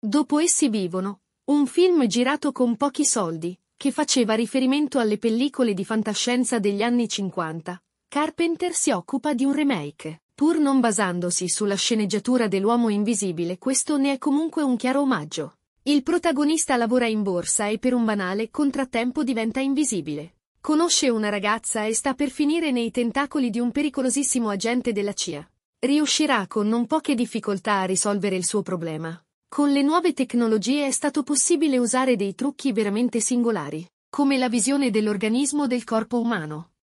Dopo essi vivono, un film girato con pochi soldi, che faceva riferimento alle pellicole di fantascienza degli anni 50. Carpenter si occupa di un remake. Pur non basandosi sulla sceneggiatura dell'uomo invisibile, questo ne è comunque un chiaro omaggio. Il protagonista lavora in borsa e per un banale contrattempo diventa invisibile. Conosce una ragazza e sta per finire nei tentacoli di un pericolosissimo agente della CIA. Riuscirà con non poche difficoltà a risolvere il suo problema con le nuove tecnologie è stato possibile usare dei trucchi veramente singolari, come la visione dell'organismo del corpo umano,